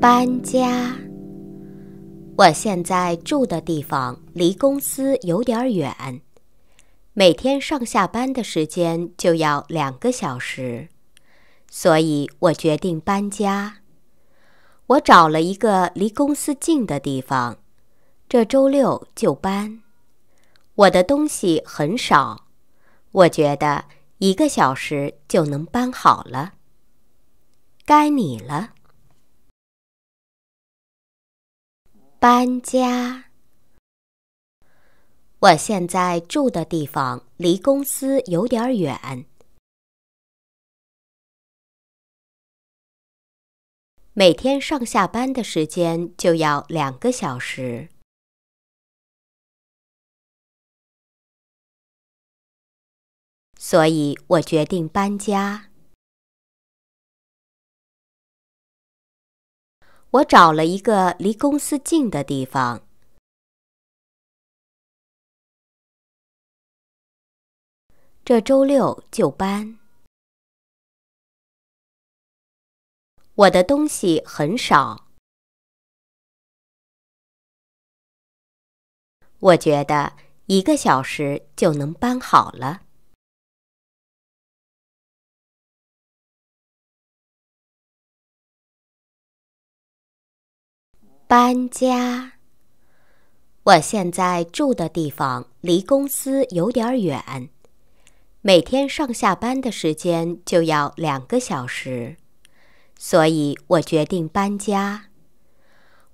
搬家。我现在住的地方离公司有点远，每天上下班的时间就要两个小时，所以我决定搬家。我找了一个离公司近的地方，这周六就搬。我的东西很少，我觉得一个小时就能搬好了。该你了。搬家。我现在住的地方离公司有点远，每天上下班的时间就要两个小时，所以我决定搬家。我找了一个离公司近的地方，这周六就搬。我的东西很少，我觉得一个小时就能搬好了。搬家。我现在住的地方离公司有点远，每天上下班的时间就要两个小时，所以我决定搬家。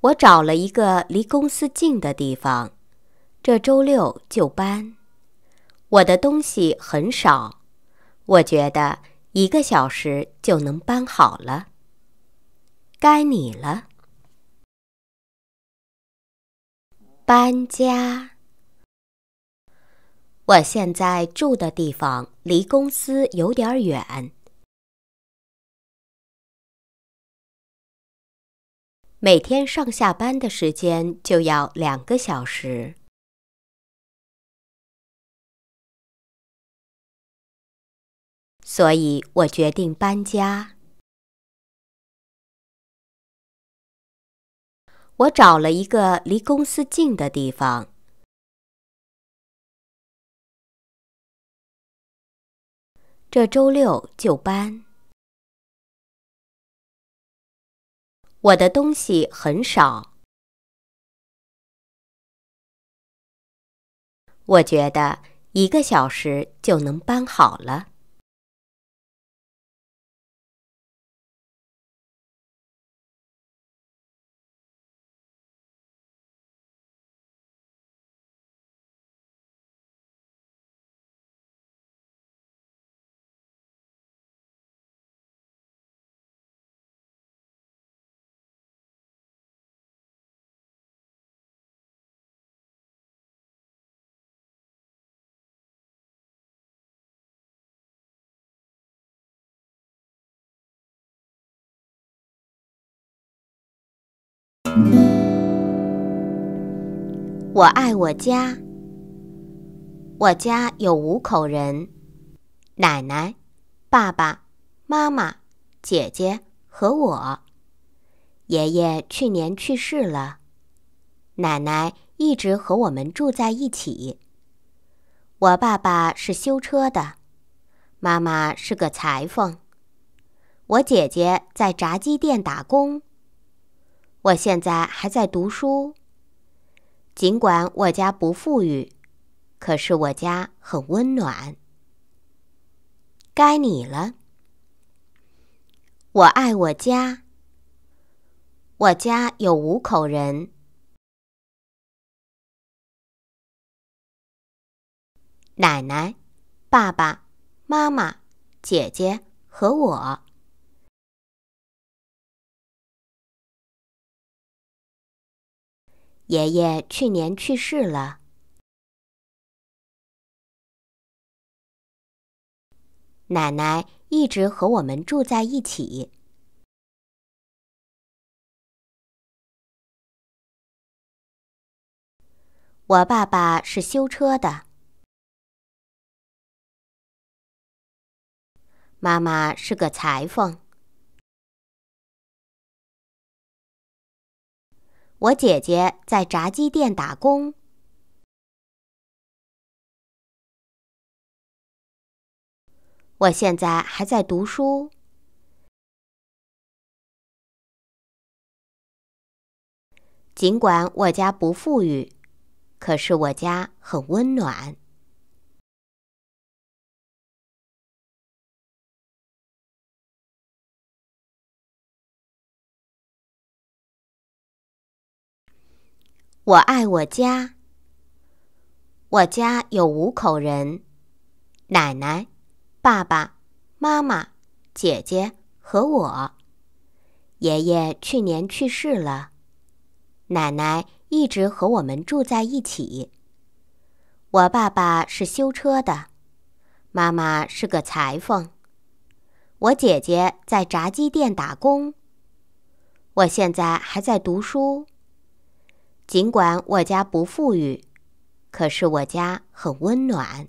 我找了一个离公司近的地方，这周六就搬。我的东西很少，我觉得一个小时就能搬好了。该你了。搬家。我现在住的地方离公司有点远，每天上下班的时间就要两个小时，所以我决定搬家。我找了一个离公司近的地方，这周六就搬。我的东西很少，我觉得一个小时就能搬好了。我爱我家。我家有五口人：奶奶、爸爸、妈妈、姐姐和我。爷爷去年去世了，奶奶一直和我们住在一起。我爸爸是修车的，妈妈是个裁缝，我姐姐在炸鸡店打工。我现在还在读书。尽管我家不富裕，可是我家很温暖。该你了。我爱我家。我家有五口人：奶奶、爸爸、妈妈、姐姐和我。爷爷去年去世了，奶奶一直和我们住在一起。我爸爸是修车的，妈妈是个裁缝。我姐姐在炸鸡店打工。我现在还在读书。尽管我家不富裕，可是我家很温暖。我爱我家。我家有五口人：奶奶、爸爸、妈妈、姐姐和我。爷爷去年去世了，奶奶一直和我们住在一起。我爸爸是修车的，妈妈是个裁缝，我姐姐在炸鸡店打工。我现在还在读书。尽管我家不富裕，可是我家很温暖。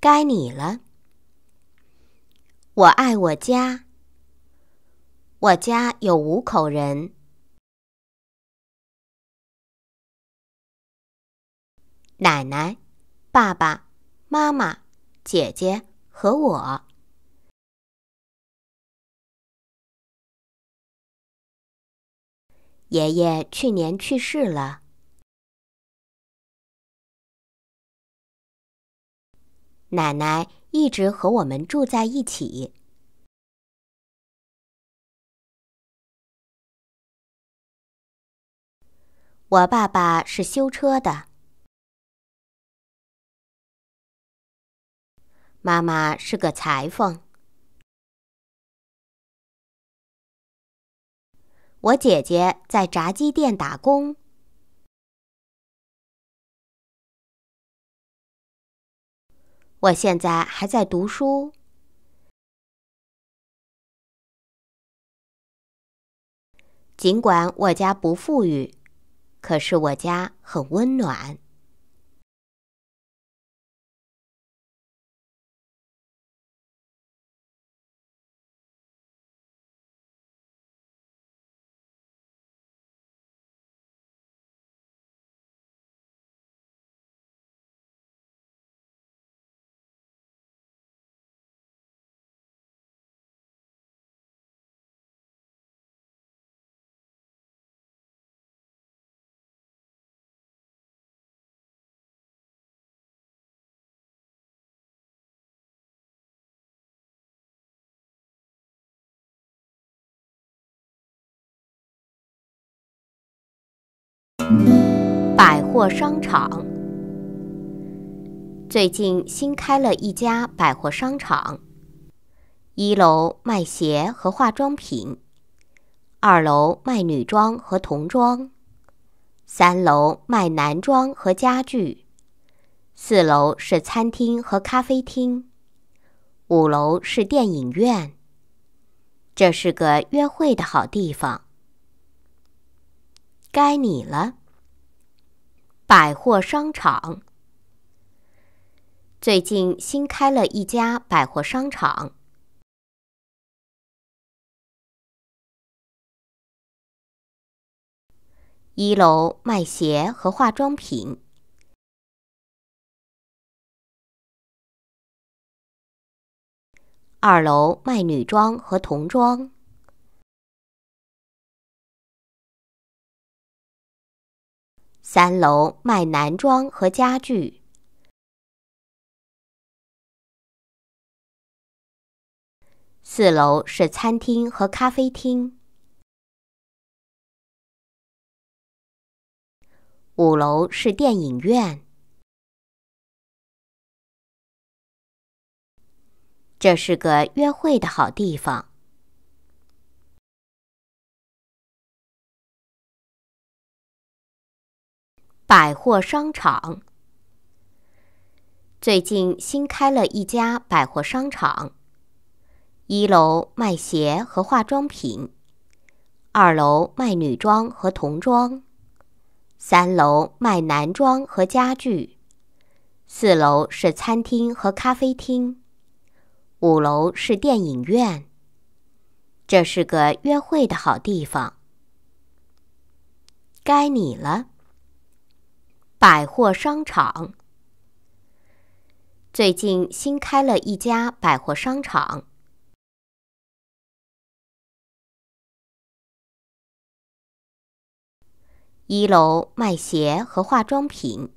该你了。我爱我家。我家有五口人：奶奶、爸爸、妈妈、姐姐和我。爷爷去年去世了，奶奶一直和我们住在一起。我爸爸是修车的，妈妈是个裁缝。我姐姐在炸鸡店打工。我现在还在读书。尽管我家不富裕，可是我家很温暖。百货商场最近新开了一家百货商场，一楼卖鞋和化妆品，二楼卖女装和童装，三楼卖男装和家具，四楼是餐厅和咖啡厅，五楼是电影院。这是个约会的好地方。该你了。百货商场最近新开了一家百货商场，一楼卖鞋和化妆品，二楼卖女装和童装。三楼卖男装和家具，四楼是餐厅和咖啡厅，五楼是电影院。这是个约会的好地方。百货商场最近新开了一家百货商场，一楼卖鞋和化妆品，二楼卖女装和童装，三楼卖男装和家具，四楼是餐厅和咖啡厅，五楼是电影院。这是个约会的好地方，该你了。百货商场最近新开了一家百货商场，一楼卖鞋和化妆品，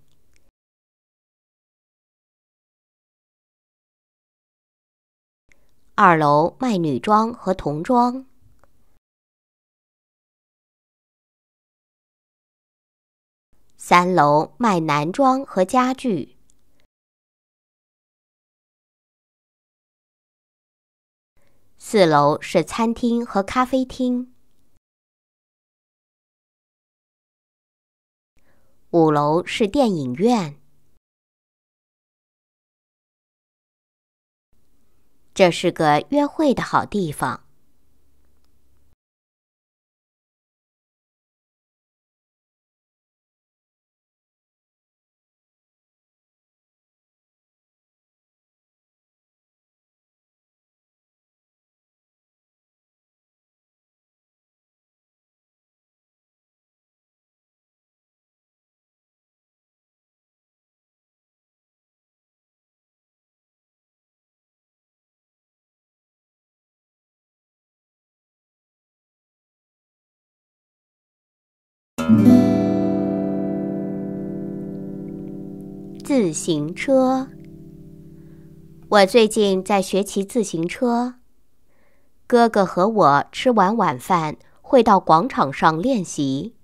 二楼卖女装和童装。三楼卖男装和家具，四楼是餐厅和咖啡厅，五楼是电影院。这是个约会的好地方。自行车。我最近在学骑自行车。哥哥和我吃完晚饭会到广场上练习。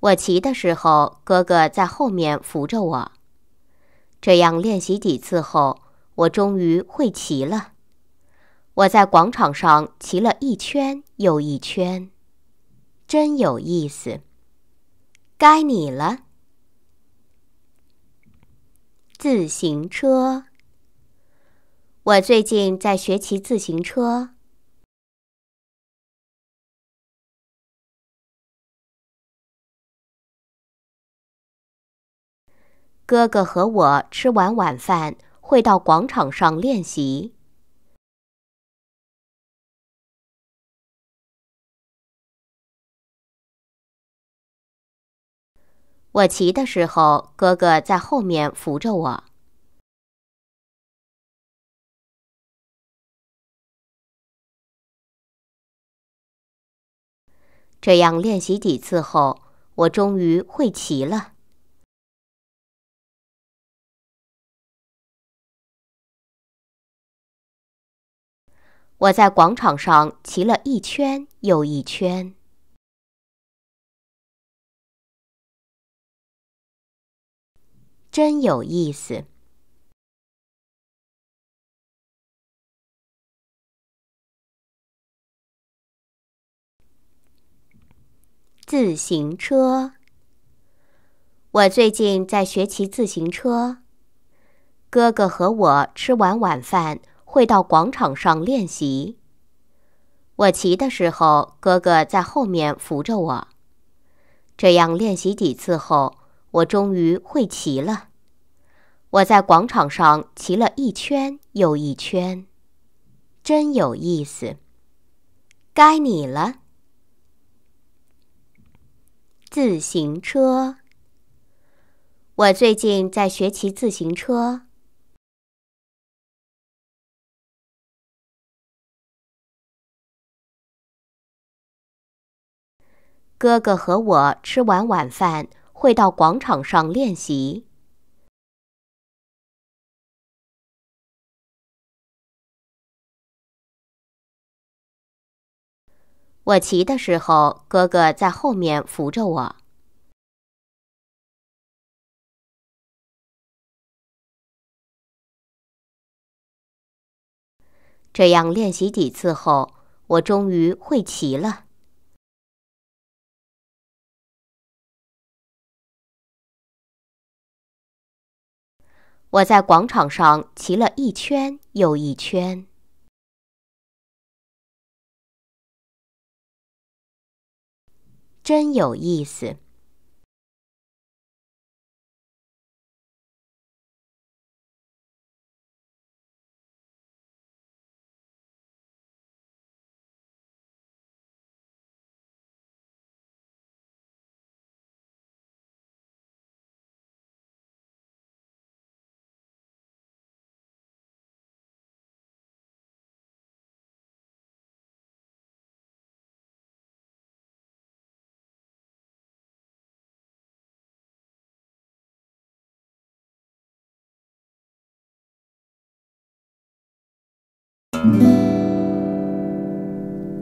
我骑的时候，哥哥在后面扶着我。这样练习几次后，我终于会骑了。我在广场上骑了一圈又一圈。真有意思，该你了。自行车，我最近在学骑自行车。哥哥和我吃完晚饭会到广场上练习。我骑的时候，哥哥在后面扶着我。这样练习几次后，我终于会骑了。我在广场上骑了一圈又一圈。真有意思。自行车。我最近在学骑自行车。哥哥和我吃完晚饭会到广场上练习。我骑的时候，哥哥在后面扶着我。这样练习几次后，我终于会骑了。我在广场上骑了一圈又一圈，真有意思。该你了，自行车。我最近在学骑自行车。哥哥和我吃完晚饭会到广场上练习。我骑的时候，哥哥在后面扶着我。这样练习几次后，我终于会骑了。我在广场上骑了一圈又一圈。真有意思。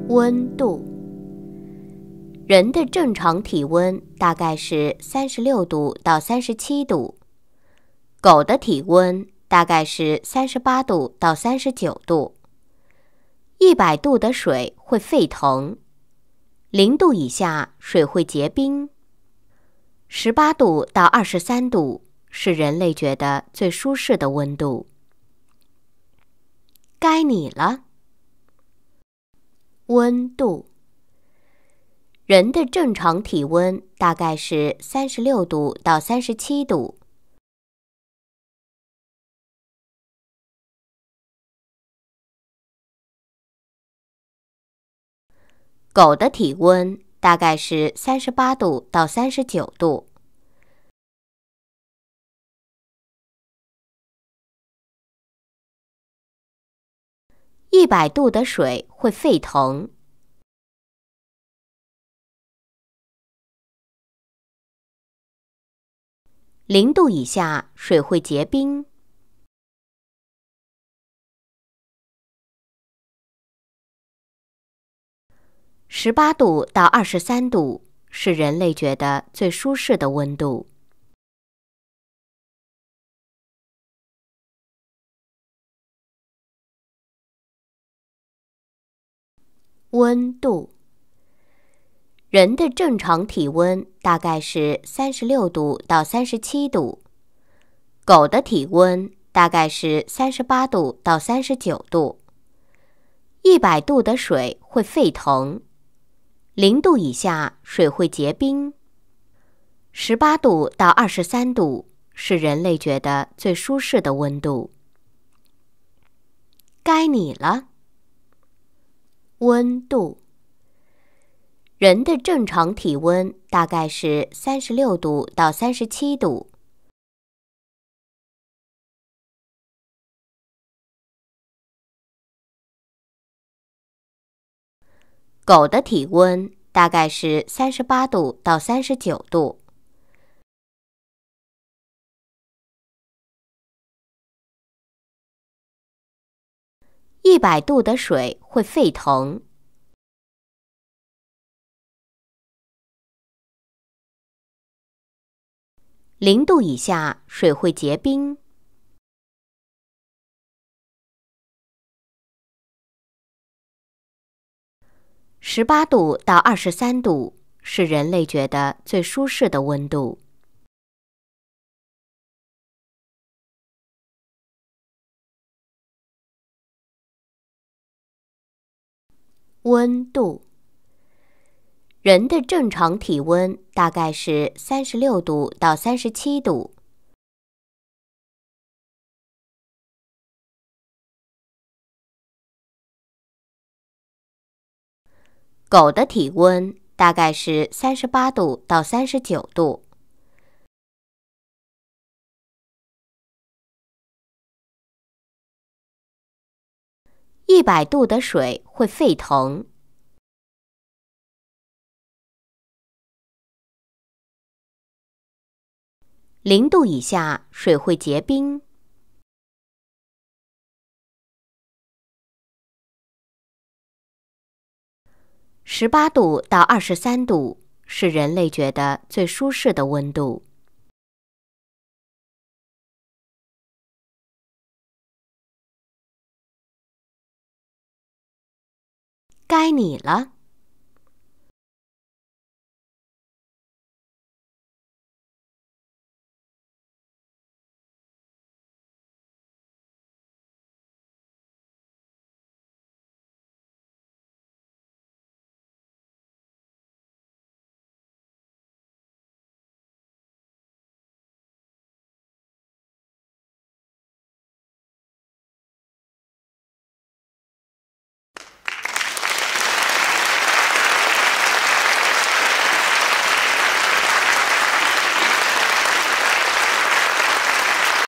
温度。人的正常体温大概是三十六度到三十七度，狗的体温大概是三十八度到三十九度。一百度的水会沸腾，零度以下水会结冰。十八度到二十三度是人类觉得最舒适的温度。该你了。温度，人的正常体温大概是三十六度到三十七度，狗的体温大概是三十八度到三十九度。一百度的水会沸腾，零度以下水会结冰，十八度到二十三度是人类觉得最舒适的温度。温度。人的正常体温大概是三十六度到三十七度，狗的体温大概是三十八度到三十九度。一百度的水会沸腾，零度以下水会结冰。十八度到二十三度是人类觉得最舒适的温度。该你了。温度。人的正常体温大概是三十六度到三十七度，狗的体温大概是三十八度到三十九度。一百度的水会沸腾，零度以下水会结冰，十八度到二十三度是人类觉得最舒适的温度。温度。人的正常体温大概是三十六度到三十七度，狗的体温大概是三十八度到三十九度。一百度的水会沸腾，零度以下水会结冰，十八度到二十三度是人类觉得最舒适的温度。该你了。